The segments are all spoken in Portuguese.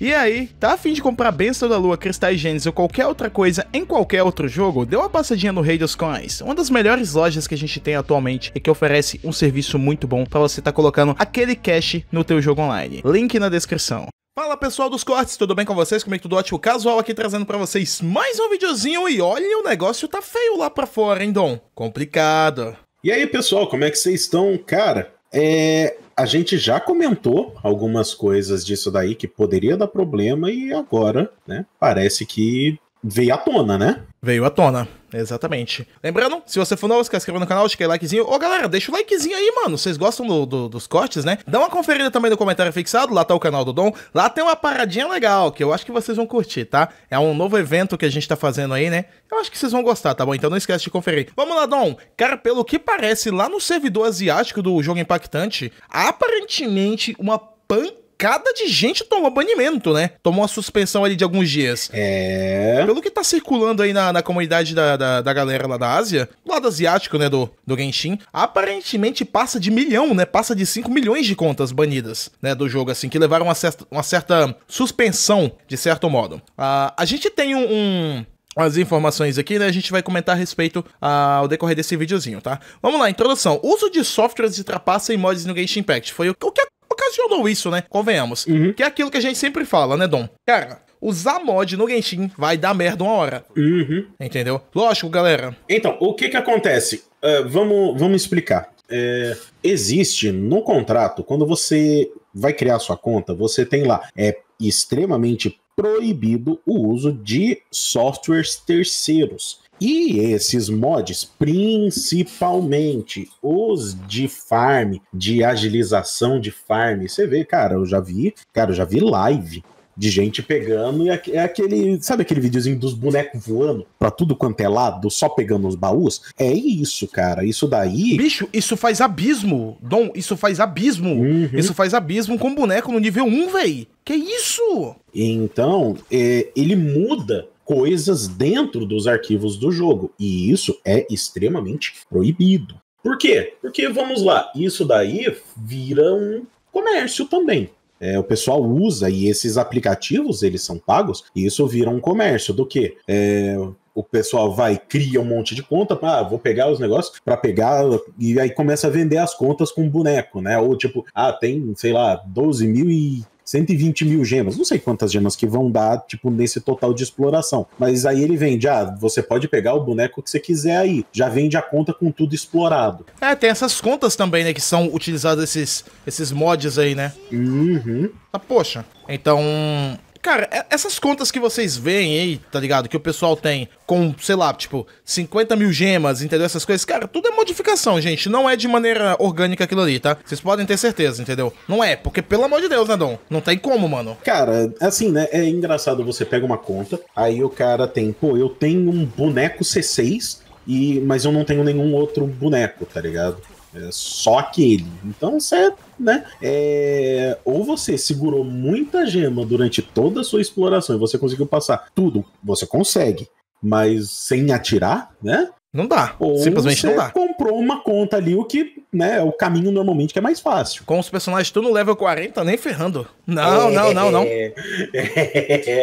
E aí, tá afim de comprar Benção da Lua, Cristais Gênesis ou qualquer outra coisa em qualquer outro jogo? Dê uma passadinha no Rei dos Coins, uma das melhores lojas que a gente tem atualmente e que oferece um serviço muito bom para você estar tá colocando aquele cash no teu jogo online. Link na descrição. Fala pessoal dos cortes, tudo bem com vocês? Como é que tudo ótimo? Casual aqui trazendo para vocês mais um videozinho e olha, o negócio tá feio lá pra fora, hein, Dom? Complicado. E aí pessoal, como é que vocês estão? Cara, é, a gente já comentou algumas coisas disso daí que poderia dar problema e agora, né, parece que veio à tona, né? Veio à tona. Exatamente. Lembrando, se você for novo, se inscreva no canal, deixa o likezinho. Ô galera, deixa o likezinho aí, mano. Vocês gostam do, do, dos cortes, né? Dá uma conferida também no comentário fixado, lá tá o canal do Dom. Lá tem uma paradinha legal que eu acho que vocês vão curtir, tá? É um novo evento que a gente tá fazendo aí, né? Eu acho que vocês vão gostar, tá bom? Então não esquece de conferir. Vamos lá, Dom. Cara, pelo que parece, lá no servidor asiático do jogo impactante, aparentemente uma pancada pancada de gente tomou banimento, né? Tomou uma suspensão ali de alguns dias. É. Pelo que tá circulando aí na, na comunidade da, da, da, galera lá da Ásia, lado asiático, né, do, do Genshin, aparentemente passa de milhão, né? Passa de 5 milhões de contas banidas, né, do jogo, assim, que levaram uma certa, uma certa suspensão, de certo modo. Uh, a gente tem um, um as informações aqui, né? A gente vai comentar a respeito ah, ao decorrer desse videozinho, tá? Vamos lá, introdução. Uso de softwares de trapaça e mods no Genshin Impact. Foi o que ocasionou isso, né? Convenhamos. Uhum. Que é aquilo que a gente sempre fala, né, Dom? Cara, usar mod no Genshin vai dar merda uma hora. Uhum. Entendeu? Lógico, galera. Então, o que que acontece? Uh, vamos, vamos explicar. É, existe no contrato, quando você vai criar sua conta, você tem lá, é extremamente proibido o uso de softwares terceiros. E esses mods, principalmente os de farm, de agilização de farm, você vê, cara, eu já vi, cara, eu já vi live de gente pegando e é aquele, sabe aquele videozinho dos bonecos voando para tudo quanto é lado, só pegando os baús? É isso, cara. Isso daí. Bicho, isso faz abismo, Dom. Isso faz abismo. Uhum. Isso faz abismo com boneco no nível 1, velho. Que isso? Então, é, ele muda coisas dentro dos arquivos do jogo. E isso é extremamente proibido. Por quê? Porque, vamos lá, isso daí vira um comércio também. É, o pessoal usa e esses aplicativos eles são pagos e isso vira um comércio do que é, o pessoal vai cria um monte de conta para ah, vou pegar os negócios para pegar e aí começa a vender as contas com boneco né ou tipo ah tem sei lá 12 mil e 120 mil gemas, não sei quantas gemas que vão dar, tipo, nesse total de exploração. Mas aí ele vende, ah, você pode pegar o boneco que você quiser aí. Já vende a conta com tudo explorado. É, tem essas contas também, né, que são utilizadas esses, esses mods aí, né? Uhum. Ah, poxa. Então, Cara, é, essas contas que vocês veem aí, tá ligado? Que o pessoal tem com, sei lá, tipo, 50 mil gemas, entendeu? Essas coisas, cara, tudo é modificação, gente. Não é de maneira orgânica aquilo ali, tá? Vocês podem ter certeza, entendeu? Não é, porque pelo amor de Deus, né, Dom? Não tem como, mano. Cara, assim, né? É engraçado, você pega uma conta, aí o cara tem, pô, eu tenho um boneco C6, e, mas eu não tenho nenhum outro boneco, tá ligado? É só aquele. Então você, né? É... Ou você segurou muita gema durante toda a sua exploração e você conseguiu passar tudo, você consegue, mas sem atirar, né? Não dá. Ou Simplesmente você não dá. comprou uma conta ali, o que né, é o caminho normalmente que é mais fácil. Com os personagens tu no level 40, nem ferrando. Não, é. não, não, não. É.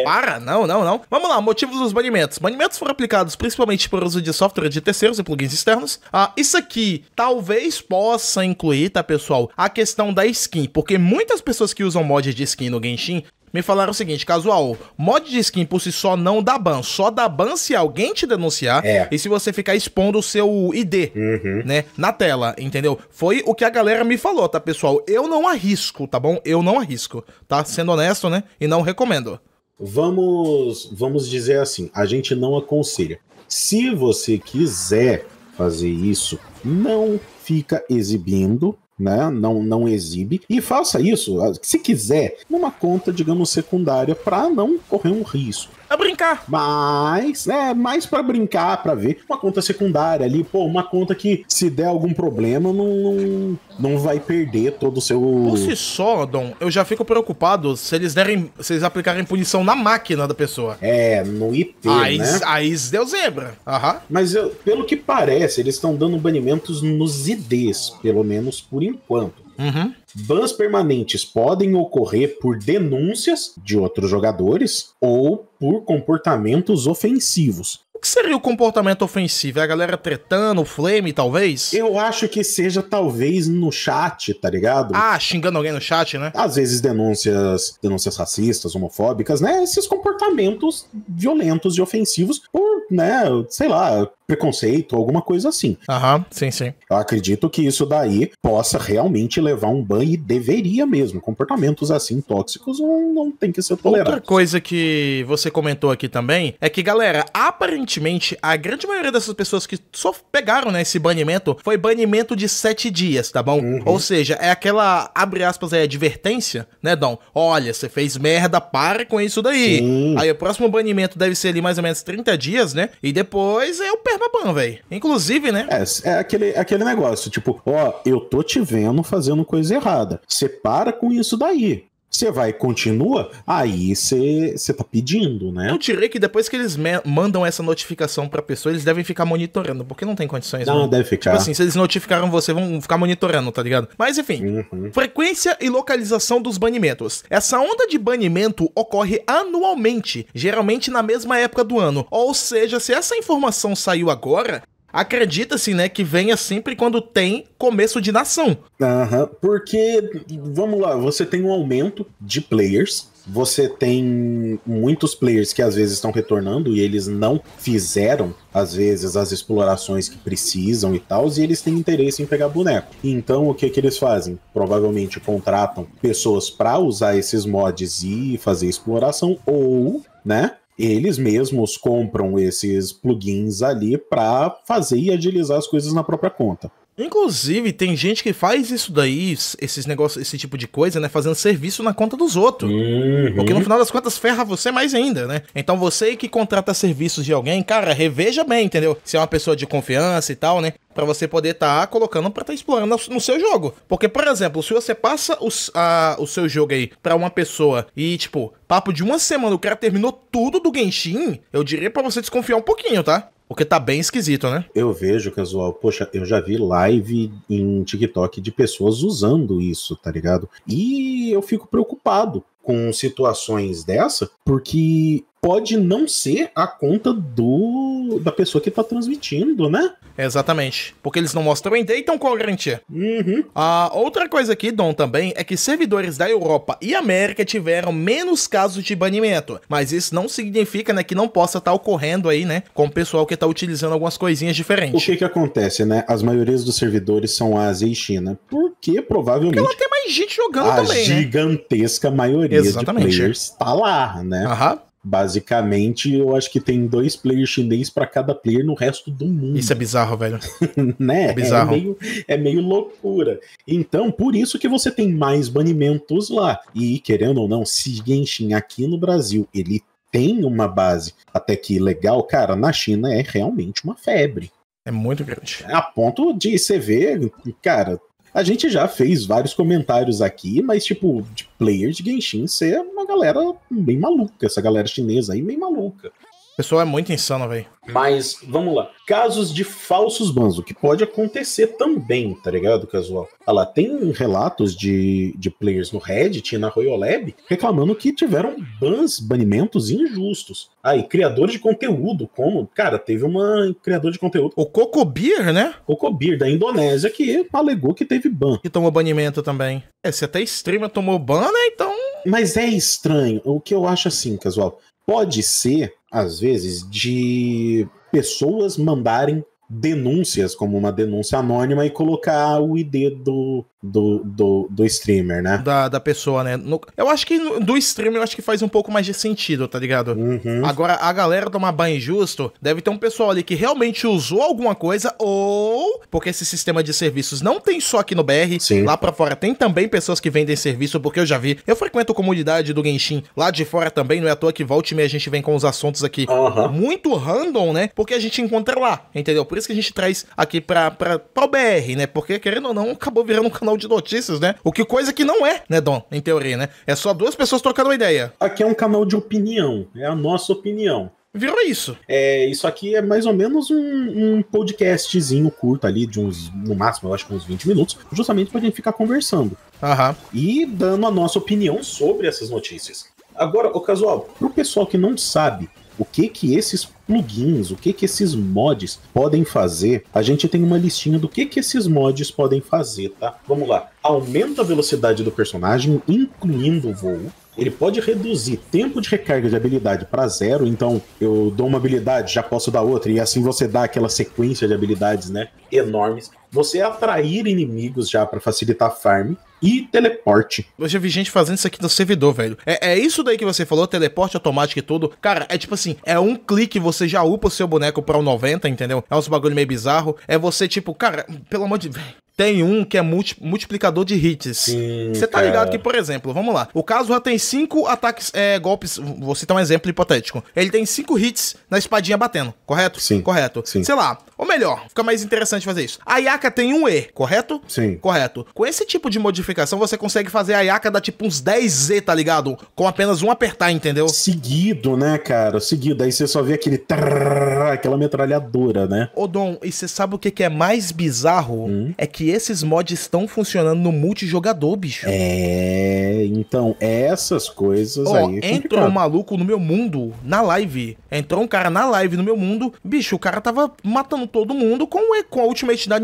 Para, não, não, não. Vamos lá, motivos dos banimentos. Banimentos foram aplicados principalmente por uso de software de terceiros e plugins externos. Ah, isso aqui talvez possa incluir, tá, pessoal, a questão da skin, porque muitas pessoas que usam mod de skin no Genshin me falaram o seguinte, casual, mod de skin por si só não dá ban, só dá ban se alguém te denunciar é. e se você ficar expondo o seu ID, uhum. né, na tela, entendeu? Foi o que a galera me falou, tá, pessoal? Eu não arrisco, tá bom? Eu não arrisco, tá? Sendo honesto, né? E não recomendo. Vamos, vamos dizer assim, a gente não aconselha. Se você quiser fazer isso, não fica exibindo né? Não, não exibe. E faça isso, se quiser, numa conta, digamos, secundária, para não correr um risco a brincar. Mas, é, mais para brincar, para ver. Uma conta secundária ali, pô, uma conta que se der algum problema, não, não, não vai perder todo o seu. Por si só, Dom, eu já fico preocupado se eles derem. Se eles aplicarem punição na máquina da pessoa. É, no IP. Aí, né? aí deu zebra. Aham. Mas eu, pelo que parece, eles estão dando banimentos nos IDs, pelo menos por enquanto. Uhum. Bans permanentes podem ocorrer por denúncias de outros jogadores ou por comportamentos ofensivos. O que seria o comportamento ofensivo? É a galera tretando, flame, talvez? Eu acho que seja talvez no chat, tá ligado? Ah, xingando alguém no chat, né? Às vezes denúncias, denúncias racistas, homofóbicas, né? Esses comportamentos violentos e ofensivos por, né, sei lá, preconceito, alguma coisa assim. Aham, sim, sim. Eu acredito que isso daí possa realmente levar um ban e deveria mesmo. Comportamentos assim tóxicos não, não tem que ser tolerado. Outra coisa que você comentou aqui também é que, galera, aparentemente a grande maioria dessas pessoas que só pegaram né, esse banimento foi banimento de sete dias, tá bom? Uhum. Ou seja, é aquela, abre aspas é advertência, né, Dom? Olha, você fez merda, para com isso daí. Sim. Aí o próximo banimento deve ser ali mais ou menos 30 dias, né? E depois é o permanente pra velho. Inclusive, né? É, é aquele, aquele negócio, tipo, ó, eu tô te vendo fazendo coisa errada. Você para com isso daí. Você vai e continua, aí você tá pedindo, né? Eu tirei que depois que eles mandam essa notificação pra pessoa, eles devem ficar monitorando, porque não tem condições. Não, né? deve ficar. Tipo assim, se eles notificaram você, vão ficar monitorando, tá ligado? Mas enfim, uhum. frequência e localização dos banimentos. Essa onda de banimento ocorre anualmente, geralmente na mesma época do ano. Ou seja, se essa informação saiu agora, acredita-se, né, que venha sempre quando tem começo de nação. Aham, porque, vamos lá, você tem um aumento de players, você tem muitos players que às vezes estão retornando e eles não fizeram, às vezes, as explorações que precisam e tal, e eles têm interesse em pegar boneco. Então, o que, que eles fazem? Provavelmente contratam pessoas para usar esses mods e fazer exploração, ou, né? eles mesmos compram esses plugins ali para fazer e agilizar as coisas na própria conta. Inclusive, tem gente que faz isso daí, esses negócios, esse tipo de coisa, né? Fazendo serviço na conta dos outros. Uhum. Porque no final das contas ferra você mais ainda, né? Então você que contrata serviços de alguém, cara, reveja bem, entendeu? Se é uma pessoa de confiança e tal, né? Pra você poder estar tá colocando, pra estar tá explorando no seu jogo. Porque, por exemplo, se você passa o a, o seu jogo aí pra uma pessoa e, tipo, papo de uma semana o cara terminou tudo do Genshin, eu diria para você desconfiar um pouquinho, tá? Porque tá bem esquisito, né? Eu vejo, casual. Poxa, eu já vi live em TikTok de pessoas usando isso, tá ligado? E eu fico preocupado com situações dessa, porque pode não ser a conta do da pessoa que tá transmitindo, né? Exatamente. Porque eles não mostram ainda, então qual a garantia? Uhum. A outra coisa aqui, Dom, também, é que servidores da Europa e América tiveram menos casos de banimento. Mas isso não significa, né, que não possa estar tá ocorrendo aí, né, com o pessoal que tá utilizando algumas coisinhas diferentes. O que que acontece, né? As maiorias dos servidores são Ásia e China. Porque provavelmente... Porque ela tem mais gente jogando a também, A né? gigantesca né? maioria Exatamente. de players tá lá, né? Aham. Basicamente, eu acho que tem dois players chinês para cada player no resto do mundo. Isso é bizarro, velho. né? É, é bizarro. É meio, é meio loucura. Então, por isso que você tem mais banimentos lá. E, querendo ou não, se Genshin aqui no Brasil, ele tem uma base até que legal, cara, na China é realmente uma febre. É muito grande. A ponto de você ver, cara, a gente já fez vários comentários aqui, mas, tipo, de player de Genshin ser é uma galera bem maluca, essa galera chinesa aí bem maluca. Pessoal é muito insano, velho. Mas, vamos lá. Casos de falsos bans, o que pode acontecer também, tá ligado, casual? Olha lá, tem relatos de, de players no Reddit e na Lab reclamando que tiveram bans, banimentos injustos. Aí, ah, criadores de conteúdo, como, cara, teve uma criador de conteúdo. O Cocobir, né? Cocobir, da Indonésia, que alegou que teve ban. Que tomou banimento também. É, se até streamer tomou ban, né? Então. Mas é estranho. O que eu acho assim, casual pode ser, às vezes, de pessoas mandarem denúncias, como uma denúncia anônima, e colocar o ID do do, do, do streamer, né? Da, da pessoa, né? No, eu acho que do streamer eu acho que faz um pouco mais de sentido, tá ligado? Uhum. Agora, a galera tomar banho justo deve ter um pessoal ali que realmente usou alguma coisa ou. Porque esse sistema de serviços não tem só aqui no BR, Sim. lá pra fora tem também pessoas que vendem serviço, porque eu já vi. Eu frequento a comunidade do Genshin lá de fora também, não é à toa que volte e meia a gente vem com os assuntos aqui uhum. muito random, né? Porque a gente encontra lá, entendeu? Por isso que a gente traz aqui pra, pra, pra o BR, né? Porque querendo ou não, acabou virando um canal jornal de notícias, né? O que coisa que não é, né, Dom? Em teoria, né? É só duas pessoas trocando uma ideia. Aqui é um canal de opinião, é a nossa opinião. Virou isso. É, isso aqui é mais ou menos um, um, podcastzinho curto ali, de uns, no máximo, eu acho que uns 20 minutos, justamente pra gente ficar conversando. Aham. E dando a nossa opinião sobre essas notícias. Agora, o casual, pro pessoal que não sabe, o que que esses plugins, o que que esses mods podem fazer. A gente tem uma listinha do que que esses mods podem fazer, tá? Vamos lá. Aumenta a velocidade do personagem, incluindo o voo. Ele pode reduzir tempo de recarga de habilidade para zero, então eu dou uma habilidade, já posso dar outra, e assim você dá aquela sequência de habilidades, né? Enormes. Você atrair inimigos já para facilitar a farm e teleporte. Eu já vi gente fazendo isso aqui no servidor, velho. É, é isso daí que você falou, teleporte automático e tudo. Cara, é tipo assim, é um clique, você já upa o seu boneco pra um 90, entendeu? É uns bagulho meio bizarro. É você, tipo, cara, pelo amor de tem um que é multi multiplicador de hits. Sim, você tá ligado que, por exemplo, vamos lá. O caso já tem cinco ataques, é, golpes. Vou citar um exemplo hipotético. Ele tem cinco hits na espadinha batendo, correto? Sim. Correto. Sim. Sei lá, ou melhor, fica mais interessante fazer isso. A Yaka tem um E, correto? Sim. Correto. Com esse tipo de modificação, você consegue fazer a Yaka dar tipo uns 10 Z, tá ligado? Com apenas um apertar, entendeu? Seguido, né, cara? Seguido. Aí você só vê aquele trrr, aquela metralhadora, né? Ô, Dom, e você sabe o que, é mais bizarro? Hum? É que esses mods estão funcionando no multijogador, bicho. É, então, essas coisas Ó, aí. É entrou um maluco no meu mundo, na live. Entrou um cara na live no meu mundo, bicho, o cara tava matando todo mundo com, com a Ultimate da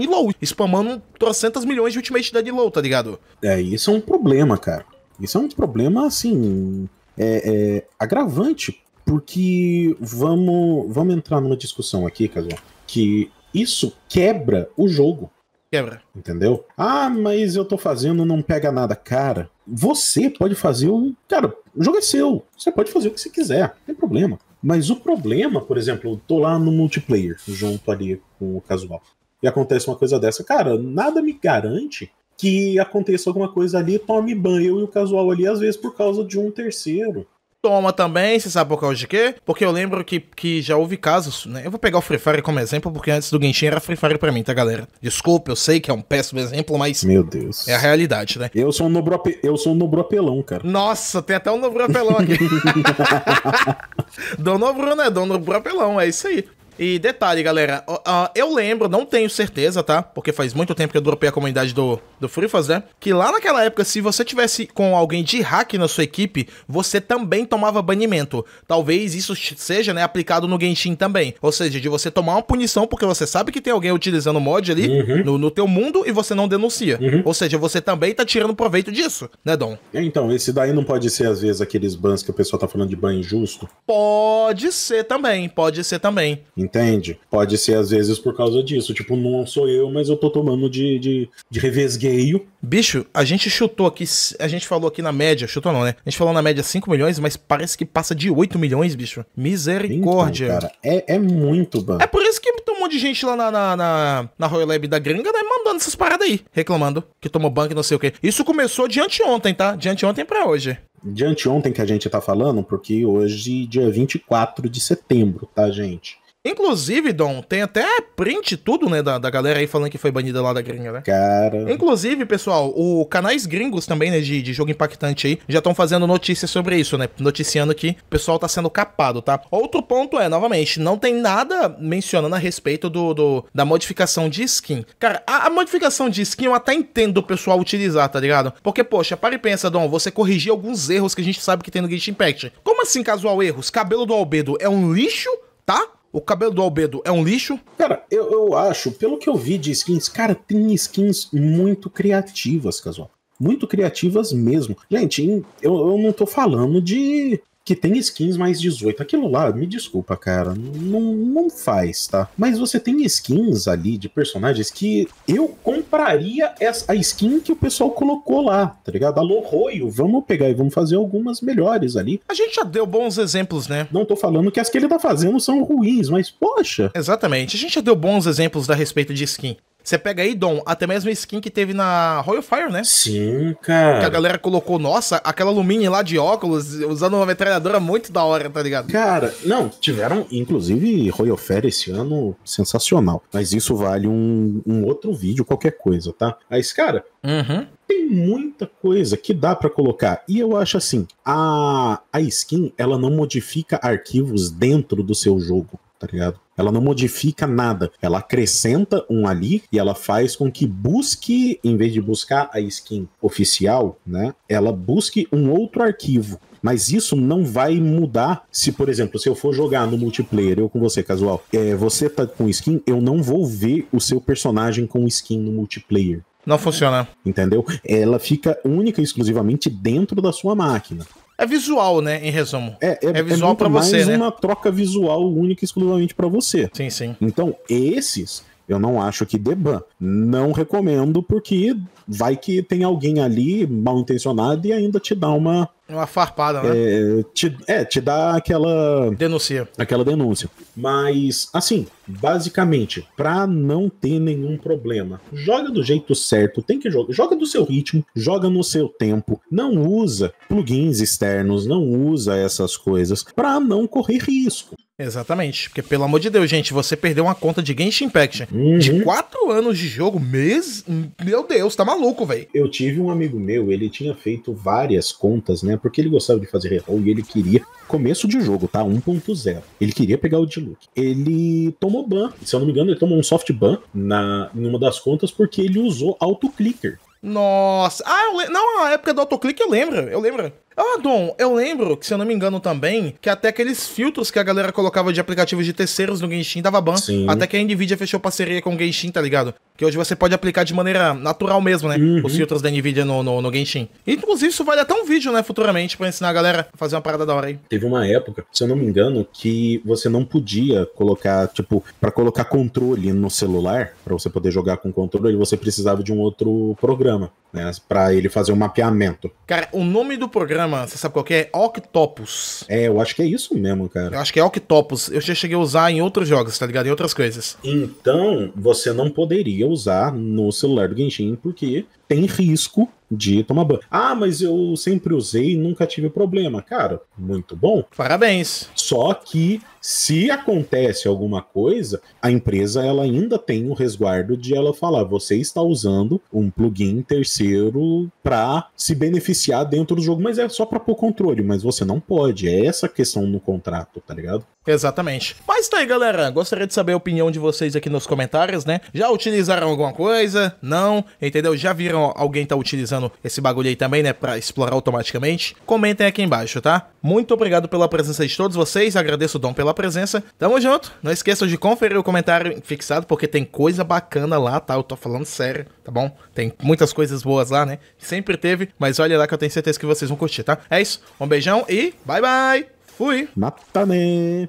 spamando trocentas milhões de Ultimate da tá ligado? É, isso é um problema, cara. Isso é um problema, assim, é, é agravante, porque vamos, vamos entrar numa discussão aqui, Casual, que isso quebra o jogo. Quebra. Entendeu? Ah, mas eu tô fazendo, não pega nada. Cara, você pode fazer o. Cara, o jogo é seu. Você pode fazer o que você quiser, não tem problema. Mas o problema, por exemplo, tô lá no multiplayer, junto ali com o casual, e acontece uma coisa dessa, cara, nada me garante que aconteça alguma coisa ali, tome banho eu e o casual ali, às vezes por causa de um terceiro. Toma também, você sabe por causa de quê? Porque eu lembro que, que já houve casos, né? Eu vou pegar o Free Fire como exemplo, porque antes do Genshin era Free Fire pra mim, tá, galera? Desculpa, eu sei que é um péssimo exemplo, mas. Meu Deus. É a realidade, né? Eu sou um, nobrope... eu sou um nobropelão, cara. Nossa, tem até um nobropelão aqui. dono Bruno é dono do papelão, é isso aí. E detalhe, galera, uh, eu lembro, não tenho certeza, tá? Porque faz muito tempo que eu dropei a comunidade do, do Frifas, né? Que lá naquela época, se você tivesse com alguém de hack na sua equipe, você também tomava banimento. Talvez isso seja, né, aplicado no Genshin também. Ou seja, de você tomar uma punição porque você sabe que tem alguém utilizando mod ali uhum. no, no teu mundo e você não denuncia. Uhum. Ou seja, você também tá tirando proveito disso, né, Dom? É, então, esse daí não pode ser, às vezes, aqueles bans que o pessoal tá falando de ban injusto? Pode ser também, pode ser também. Então, entende? Pode ser às vezes por causa disso. Tipo, não sou eu, mas eu tô tomando de, de, de revesgueio. Bicho, a gente chutou aqui, a gente falou aqui na média, chutou não, né? A gente falou na média 5 milhões, mas parece que passa de 8 milhões, bicho. Misericórdia. Então, cara, é, é muito, mano. É por isso que tem um monte de gente lá na, na, na, na Royal Lab da gringa, né, mandando essas paradas aí, reclamando que tomou banco e não sei o quê. Isso começou de anteontem, tá? De anteontem pra hoje de anteontem que a gente tá falando, porque hoje, dia 24 de setembro, tá, gente? Inclusive, Dom, tem até print tudo, né, da, da galera aí falando que foi banida lá da gringa, né? Cara. Inclusive, pessoal, o canais gringos também, né, de, de jogo impactante aí, já estão fazendo notícias sobre isso, né? Noticiando que o pessoal tá sendo capado, tá? Outro ponto é, novamente, não tem nada mencionando a respeito do, do da modificação de skin. Cara, a, a, modificação de skin eu até entendo o pessoal utilizar, tá ligado? Porque, poxa, para e pensa, Dom, você corrigir alguns erros que a gente sabe que tem no Gate Impact. Como assim casual erros? Cabelo do Albedo é um lixo, tá? O cabelo do Albedo é um lixo? Cara, eu, eu acho, pelo que eu vi de skins, cara, tem skins muito criativas, casual muito criativas mesmo. Gente, eu, eu não tô falando de que tem skins mais 18. Aquilo lá, me desculpa, cara, não, não faz, tá? Mas você tem skins ali de personagens que eu compraria essa, a skin que o pessoal colocou lá, tá ligado? Alô, Roio, vamos pegar e vamos fazer algumas melhores ali. A gente já deu bons exemplos, né? Não tô falando que as que ele tá fazendo são ruins, mas poxa. Exatamente, a gente já deu bons exemplos da respeito de skin. Você pega aí, Dom, até mesmo a skin que teve na Royal Fire, né? Sim, cara. Que a galera colocou, nossa, aquela Lumine lá de óculos, usando uma metralhadora muito da hora, tá ligado? Cara, não, tiveram, inclusive, Royal Fire esse ano, sensacional. Mas isso vale um, um outro vídeo, qualquer coisa, tá? Mas, cara, uhum. tem muita coisa que dá para colocar. E eu acho assim, a, a skin, ela não modifica arquivos dentro do seu jogo tá ligado? Ela não modifica nada. Ela acrescenta um ali e ela faz com que busque, em vez de buscar a skin oficial, né? Ela busque um outro arquivo. Mas isso não vai mudar se, por exemplo, se eu for jogar no multiplayer, eu com você, casual, é, você tá com skin, eu não vou ver o seu personagem com skin no multiplayer. Não funciona. Entendeu? Ela fica única e exclusivamente dentro da sua máquina. É visual, né? Em resumo. É, é, é, é visual é para você, mais né? uma troca visual única e exclusivamente para você. Sim, sim. Então, esses eu não acho que dê Não recomendo, porque vai que tem alguém ali mal intencionado e ainda te dá uma é uma farpada, né? É te, é, te dá aquela. Denuncia. Aquela denúncia. Mas, assim, basicamente, pra não ter nenhum problema, joga do jeito certo, tem que jogar. Joga do seu ritmo, joga no seu tempo. Não usa plugins externos, não usa essas coisas pra não correr risco. Exatamente, porque pelo amor de Deus, gente, você perdeu uma conta de Genshin Impact uhum. de quatro anos de jogo, mês? Meu Deus, tá maluco, velho. Eu tive um amigo meu, ele tinha feito várias contas, né, porque ele gostava de fazer reroll e ele queria começo de jogo, tá, 1.0. Ele queria pegar o look. Ele tomou ban, se eu não me engano, ele tomou um soft ban na em uma das contas porque ele usou autoclicker Nossa, ah, eu le... não, na época do autoclick eu lembro, eu lembro. Ah, Dom, eu lembro que, se eu não me engano também, que até aqueles filtros que a galera colocava de aplicativos de terceiros no Genshin dava ban. Sim. Até que a Nvidia fechou parceria com o Genshin, tá ligado? Que hoje você pode aplicar de maneira natural mesmo, né? Uhum. Os filtros da Nvidia no, no, no Genshin. E, inclusive, isso vale até um vídeo, né, futuramente, para ensinar a galera a fazer uma parada da hora aí. Teve uma época, se eu não me engano, que você não podia colocar, tipo, para colocar controle no celular, para você poder jogar com controle, você precisava de um outro programa, né? Pra ele fazer um mapeamento. Cara, o nome do programa arma, você sabe qual que é? Octopus. É, eu acho que é isso mesmo, cara. Eu acho que é Octopus. Eu já cheguei a usar em outros jogos, tá ligado? Em outras coisas. Então, você não poderia usar no celular do Genshin, porque tem risco de tomar banho. Ah, mas eu sempre usei e nunca tive problema. Cara, muito bom. Parabéns. Só que se acontece alguma coisa, a empresa ela ainda tem o resguardo de ela falar: você está usando um plugin terceiro para se beneficiar dentro do jogo, mas é só para pôr controle, mas você não pode. É essa questão no contrato, tá ligado? Exatamente. Mas tá aí, galera. Gostaria de saber a opinião de vocês aqui nos comentários, né? Já utilizaram alguma coisa? Não? Entendeu? Já viram alguém tá utilizando esse bagulho aí também, né, para explorar automaticamente, comentem aqui embaixo, tá? Muito obrigado pela presença de todos vocês, agradeço o Dom pela presença. Tamo junto. Não esqueçam de conferir o comentário fixado porque tem coisa bacana lá, tá? Eu tô falando sério, tá bom? Tem muitas coisas boas lá, né? Sempre teve, mas olha lá que eu tenho certeza que vocês vão curtir, tá? É isso. Um beijão e bye bye. Fui. Matane. Né?